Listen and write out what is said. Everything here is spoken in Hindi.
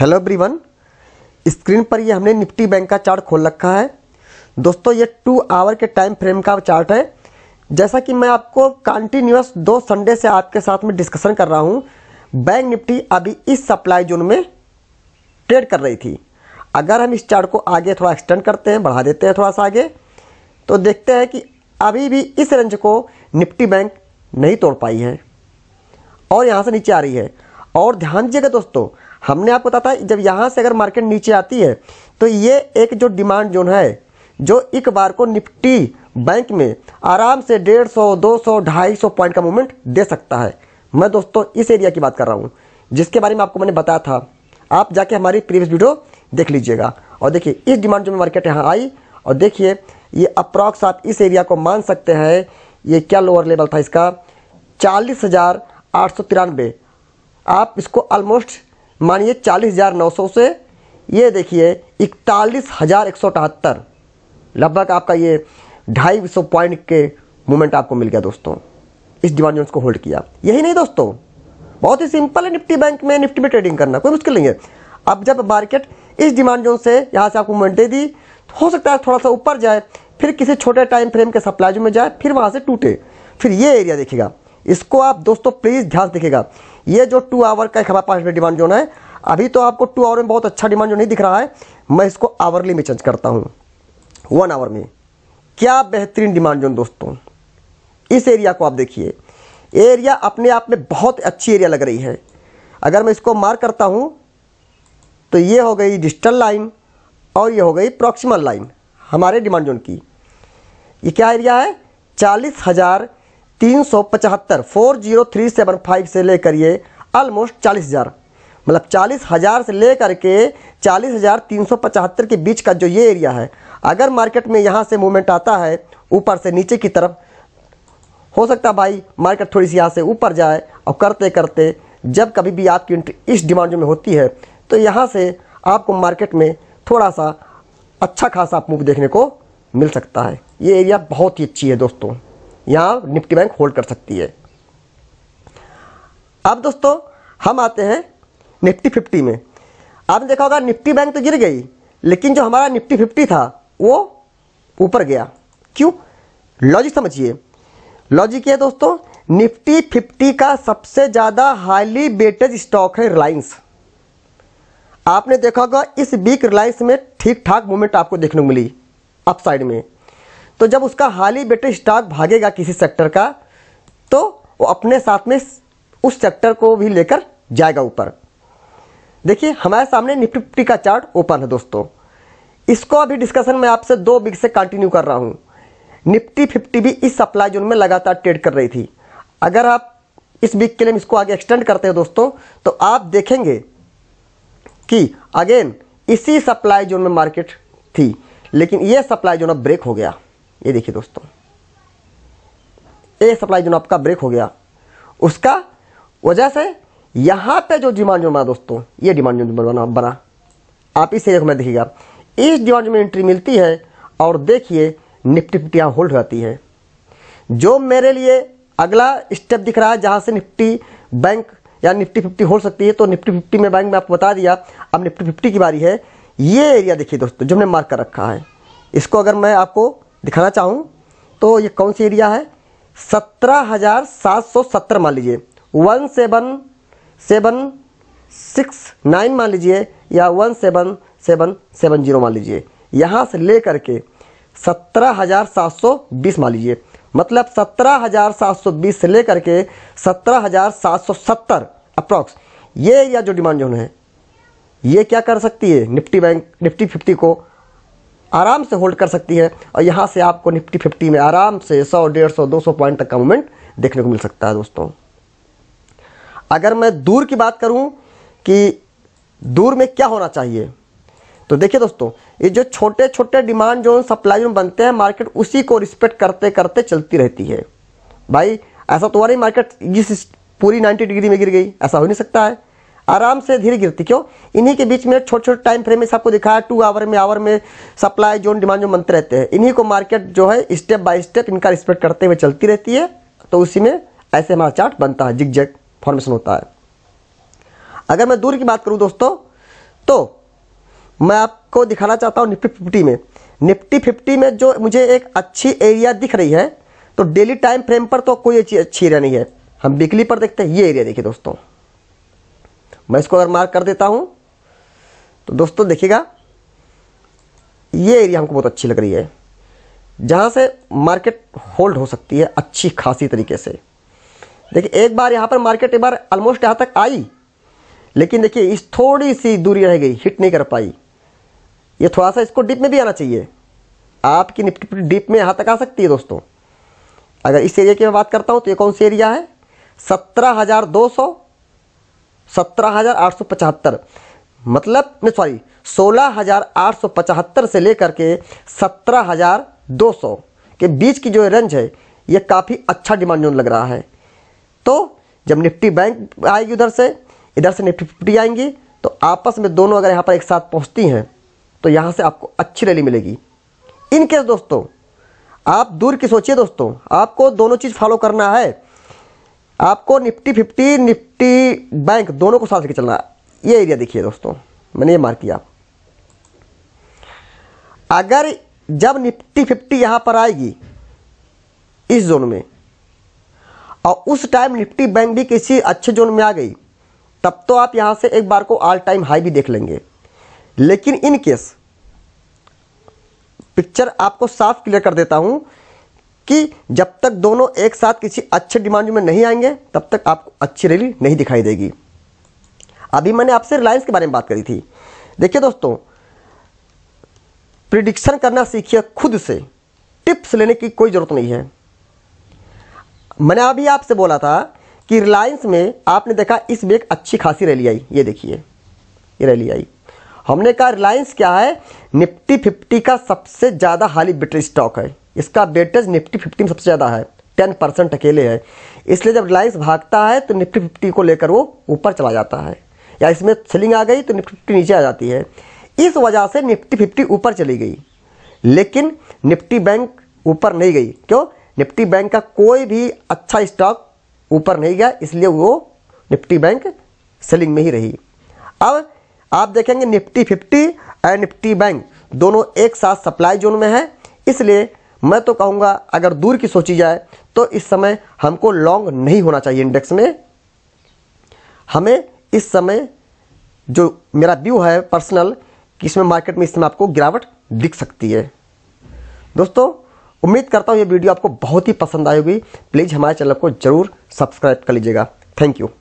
हेलो एवरीवन स्क्रीन पर ये हमने निफ्टी बैंक का चार्ट खोल रखा है दोस्तों ये टू आवर के टाइम फ्रेम का चार्ट है जैसा कि मैं आपको कंटिन्यूस दो संडे से आपके साथ में डिस्कशन कर रहा हूँ बैंक निफ्टी अभी इस सप्लाई जोन में ट्रेड कर रही थी अगर हम इस चार्ट को आगे थोड़ा एक्सटेंड करते हैं बढ़ा देते हैं थोड़ा सा आगे तो देखते हैं कि अभी भी इस रेंज को निफ्टी बैंक नहीं तोड़ पाई है और यहाँ से नीचे आ रही है और ध्यान दीजिएगा दोस्तों हमने आपको बताया था जब यहाँ से अगर मार्केट नीचे आती है तो ये एक जो डिमांड जोन है जो एक बार को निफ्टी बैंक में आराम से डेढ़ सौ दो सौ ढाई सौ पॉइंट का मूवमेंट दे सकता है मैं दोस्तों इस एरिया की बात कर रहा हूँ जिसके बारे में आपको मैंने बताया था आप जाके हमारी प्रीवियस वीडियो देख लीजिएगा और देखिए इस डिमांड जो मार्केट यहाँ आई और देखिए ये अप्रॉक्स आप इस एरिया को मान सकते हैं ये क्या लोअर लेवल था इसका चालीस हज़ार आठ सौ तिरानवे आप इसको ऑलमोस्ट मानिए चालीस हज़ार नौ सौ से ये देखिए इकतालीस हज़ार एक सौ अठहत्तर लगभग आपका ये ढाई सौ पॉइंट के मूवमेंट आपको मिल गया दोस्तों इस डिमांड जोन को होल्ड किया यही नहीं दोस्तों बहुत ही सिंपल है निफ्टी बैंक में निफ्टी में ट्रेडिंग करना कोई मुश्किल नहीं है अब जब मार्केट इस डिमांड जोन से यहाँ से आपको मूवमेंट दे दी तो हो सकता है थोड़ा सा ऊपर जाए फिर किसी छोटे टाइम फ्रेम के सप्लाई में जाए फिर वहाँ से टूटे फिर ये एरिया देखेगा इसको आप दोस्तों प्लीज़ ध्यान देखेगा ये जो टू आवर का एक हमारे पास में डिमांड जोन है अभी तो आपको टू आवर में बहुत अच्छा डिमांड जो नहीं दिख रहा है मैं इसको आवरली में चेंज करता हूँ वन आवर में क्या बेहतरीन डिमांड जोन दोस्तों इस एरिया को आप देखिए एरिया अपने आप में बहुत अच्छी एरिया लग रही है अगर मैं इसको मार्क करता हूँ तो ये हो गई डिजिटल लाइन और ये हो गई प्रॉक्सिमल लाइन हमारे डिमांड जोन की ये क्या एरिया है चालीस हज़ार तीन सौ पचहत्तर four zero three seven five से लेकर ये ऑलमोस्ट चालीस हज़ार मतलब चालीस हज़ार से लेकर के चालीस हज़ार तीन सौ पचहत्तर के बीच का जो ये एरिया है अगर मार्केट में यहाँ से मूवमेंट आता है ऊपर से नीचे की तरफ हो सकता है भाई मार्केट थोड़ी सी यहाँ से ऊपर जाए और करते करते जब कभी भी आपकी इंट्री इस डिमांड में होती है तो यहाँ से आपको मार्केट में थोड़ा सा अच्छा खासा मूव देखने को मिल सकता है ये एरिया बहुत ही अच्छी है दोस्तों यहाँ निफ्टी बैंक होल्ड कर सकती है अब दोस्तों हम आते हैं निफ्टी फिफ्टी में आपने देखा होगा निफ्टी बैंक तो गिर गई लेकिन जो हमारा निफ्टी फिफ्टी था वो ऊपर गया क्यों लॉजिक समझिए लॉजिक ये दोस्तों निफ्टी फिफ्टी का सबसे ज़्यादा हाईली बेटेज स्टॉक है रिलायंस आपने देखा होगा इस वीक रिलायंस में ठीक ठाक मूवमेंट आपको देखने को मिली अपसाइड में तो जब उसका हाली बेटे स्टॉक भागेगा किसी सेक्टर का तो वो अपने साथ में उस सेक्टर को भी लेकर जाएगा ऊपर देखिए हमारे सामने निफ्टी फिफ्टी का चार्ट ओपन है दोस्तों इसको अभी डिस्कशन में आपसे दो वीक से कंटिन्यू कर रहा हूँ निफ्टी फिफ्टी भी इस सप्लाई जोन में लगातार ट्रेड कर रही थी अगर आप इस वीक के लिए इसको आगे एक्सटेंड करते हैं दोस्तों तो आप देखेंगे कि अगेन इसी सप्लाई जोन में मार्केट थी लेकिन ये सप्लाई जोन अब ब्रेक हो गया ये देखिए दोस्तों ए सप्लाई जो आपका ब्रेक हो गया उसका वजह से यहां पे जो डिमांड जोन बना दोस्तों ये डिमांड जोन बना बना आप इसे एक मैं देखिएगा इस डिमांड जोन में एंट्री मिलती है और देखिए निफ्टी फिफ्टी यहां होल्ड हो जाती है जो मेरे लिए अगला स्टेप दिख रहा है जहां से निफ्टी बैंक या निफ्टी फिफ्टी होल्ड सकती है तो निफ्टी फिफ्टी में बैंक में आपको बता दिया अब निफ्टी फिफ्टी की बारी है ये एरिया देखिए दोस्तों जो हमने मार्क कर रखा है इसको अगर मैं आपको दिखाना चाहूँ तो ये कौन सी एरिया है सत्रह हज़ार सात सौ सत्तर मान लीजिए one seven seven six nine मान लीजिए या one seven seven seven zero मान लीजिए यहाँ से ले करके सत्रह हज़ार सात सौ बीस मान लीजिए मतलब सत्रह हज़ार सात सौ बीस से ले करके सत्रह हज़ार सात सौ सत्तर अप्रॉक्स ये एरिया जो डिमांड जोन है ये क्या कर सकती है निफ्टी बैंक निफ्टी फिफ्टी को आराम से होल्ड कर सकती है और यहाँ से आपको निफ्टी फिफ्टी में आराम से सौ डेढ़ सौ दो सौ पॉइंट तक का मूवमेंट देखने को मिल सकता है दोस्तों अगर मैं दूर की बात करूँ कि दूर में क्या होना चाहिए तो देखिए दोस्तों ये जो छोटे छोटे डिमांड जो सप्लाई में बनते हैं मार्केट उसी को रिस्पेक्ट करते करते चलती रहती है भाई ऐसा तो नहीं मार्केट जिस पूरी 90 डिग्री में गिर गई ऐसा हो नहीं सकता है आराम से धीरे गिरती क्यों इन्हीं के बीच में छोटे छोटे टाइम फ्रेम में आपको दिखाया टू आवर में आवर में सप्लाई जोन डिमांड जो बनते रहते हैं इन्हीं को मार्केट जो है स्टेप बाय स्टेप इनका रिस्पेक्ट करते हुए चलती रहती है तो उसी में ऐसे हमारा चार्ट बनता है जिग जैग फॉर्मेशन होता है अगर मैं दूर की बात करूँ दोस्तों तो मैं आपको दिखाना चाहता हूँ निफ्टी फिफ्टी में निफ्टी फिफ्टी में जो मुझे एक अच्छी एरिया दिख रही है तो डेली टाइम फ्रेम पर तो कोई अच्छी एरिया नहीं है हम वीकली पर देखते हैं ये एरिया देखिए दोस्तों मैं इसको अगर मार्क कर देता हूँ तो दोस्तों देखिएगा ये एरिया हमको बहुत अच्छी लग रही है जहाँ से मार्केट होल्ड हो सकती है अच्छी खासी तरीके से देखिए एक बार यहाँ पर मार्केट एक बार ऑलमोस्ट यहाँ तक आई लेकिन देखिए इस थोड़ी सी दूरी रह गई हिट नहीं कर पाई ये थोड़ा सा इसको डिप में भी आना चाहिए आपकी निफ्टी डिप में यहाँ तक आ सकती है दोस्तों अगर इस एरिया की मैं बात करता हूँ तो ये कौन सी एरिया है सत्रह हज़ार दो सौ सत्रह हज़ार आठ सौ पचहत्तर मतलब नहीं सॉरी सोलह हज़ार आठ सौ पचहत्तर से लेकर के सत्रह हज़ार दो सौ के बीच की जो रेंज है ये काफ़ी अच्छा डिमांड जोन लग रहा है तो जब निफ्टी बैंक आएगी उधर से इधर से निफ्टी फिफ्टी आएंगी तो आपस में दोनों अगर यहाँ पर एक साथ पहुँचती हैं तो यहाँ से आपको अच्छी रैली मिलेगी इनकेस दोस्तों आप दूर की सोचिए दोस्तों आपको दोनों चीज़ फॉलो करना है आपको निफ्टी फिफ्टी निफ्टी बैंक दोनों को साथ लेकर चलना ये एरिया देखिए दोस्तों मैंने ये मार्क किया अगर जब निफ्टी फिफ्टी यहां पर आएगी इस जोन में और उस टाइम निफ्टी बैंक भी किसी अच्छे जोन में आ गई तब तो आप यहां से एक बार को ऑल टाइम हाई भी देख लेंगे लेकिन इन केस पिक्चर आपको साफ क्लियर कर देता हूं कि जब तक दोनों एक साथ किसी अच्छे डिमांड में नहीं आएंगे तब तक आपको अच्छी रैली नहीं दिखाई देगी अभी मैंने आपसे रिलायंस के बारे में बात करी थी देखिए दोस्तों प्रिडिक्शन करना सीखिए खुद से टिप्स लेने की कोई ज़रूरत नहीं है मैंने अभी आपसे बोला था कि रिलायंस में आपने देखा इस में एक अच्छी खासी रैली आई ये देखिए ये रैली आई हमने कहा रिलायंस क्या है निफ्टी फिफ्टी का सबसे ज़्यादा हाली बिटर स्टॉक है इसका वेटेज निफ्टी फिफ्टी में सबसे ज़्यादा है टेन परसेंट अकेले है इसलिए जब रिलायंस भागता है तो निफ्टी फिफ्टी को लेकर वो ऊपर चला जाता है या इसमें सेलिंग आ गई तो निफ्टी फिफ्टी नीचे आ जाती है इस वजह से निफ्टी फिफ्टी ऊपर चली गई लेकिन निफ्टी बैंक ऊपर नहीं गई क्यों निफ्टी बैंक का कोई भी अच्छा स्टॉक ऊपर नहीं गया इसलिए वो निफ्टी बैंक सेलिंग में ही रही अब आप देखेंगे Nifty fifty and Nifty bank दोनों एक साथ सप्लाई जोन में है इसलिए मैं तो कहूँगा अगर दूर की सोची जाए तो इस समय हमको लॉन्ग नहीं होना चाहिए इंडेक्स में हमें इस समय जो मेरा व्यू है पर्सनल कि इसमें मार्केट में इस समय आपको गिरावट दिख सकती है दोस्तों उम्मीद करता हूं ये वीडियो आपको बहुत ही पसंद आई होगी प्लीज़ हमारे चैनल को ज़रूर सब्सक्राइब कर लीजिएगा थैंक यू